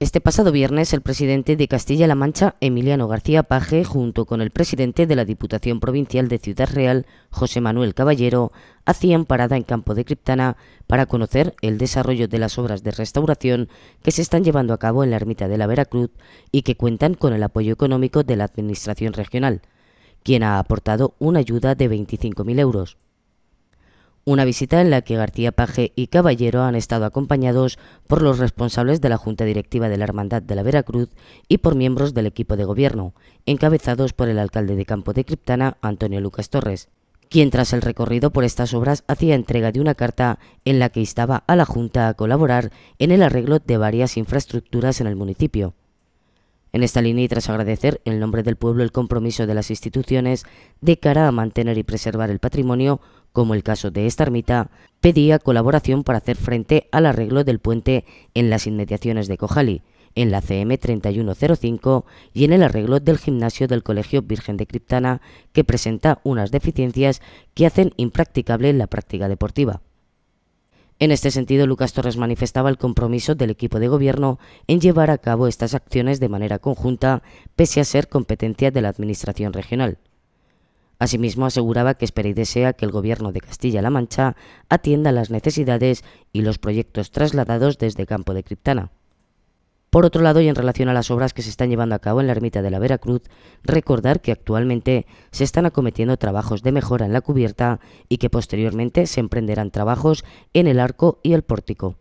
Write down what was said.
Este pasado viernes, el presidente de Castilla-La Mancha, Emiliano García Paje, junto con el presidente de la Diputación Provincial de Ciudad Real, José Manuel Caballero, hacían parada en Campo de Criptana para conocer el desarrollo de las obras de restauración que se están llevando a cabo en la ermita de la Veracruz y que cuentan con el apoyo económico de la Administración Regional, quien ha aportado una ayuda de 25.000 euros. Una visita en la que García Paje y Caballero han estado acompañados por los responsables de la Junta Directiva de la Hermandad de la Veracruz y por miembros del equipo de gobierno, encabezados por el alcalde de Campo de Criptana, Antonio Lucas Torres, quien tras el recorrido por estas obras hacía entrega de una carta en la que instaba a la Junta a colaborar en el arreglo de varias infraestructuras en el municipio, en esta línea y tras agradecer en nombre del pueblo el compromiso de las instituciones de cara a mantener y preservar el patrimonio, como el caso de esta ermita, pedía colaboración para hacer frente al arreglo del puente en las inmediaciones de Cojali, en la CM 3105 y en el arreglo del gimnasio del Colegio Virgen de Criptana, que presenta unas deficiencias que hacen impracticable la práctica deportiva. En este sentido, Lucas Torres manifestaba el compromiso del equipo de gobierno en llevar a cabo estas acciones de manera conjunta, pese a ser competencia de la Administración regional. Asimismo, aseguraba que espera y desea que el Gobierno de Castilla-La Mancha atienda las necesidades y los proyectos trasladados desde Campo de Criptana. Por otro lado, y en relación a las obras que se están llevando a cabo en la ermita de la Veracruz, recordar que actualmente se están acometiendo trabajos de mejora en la cubierta y que posteriormente se emprenderán trabajos en el arco y el pórtico.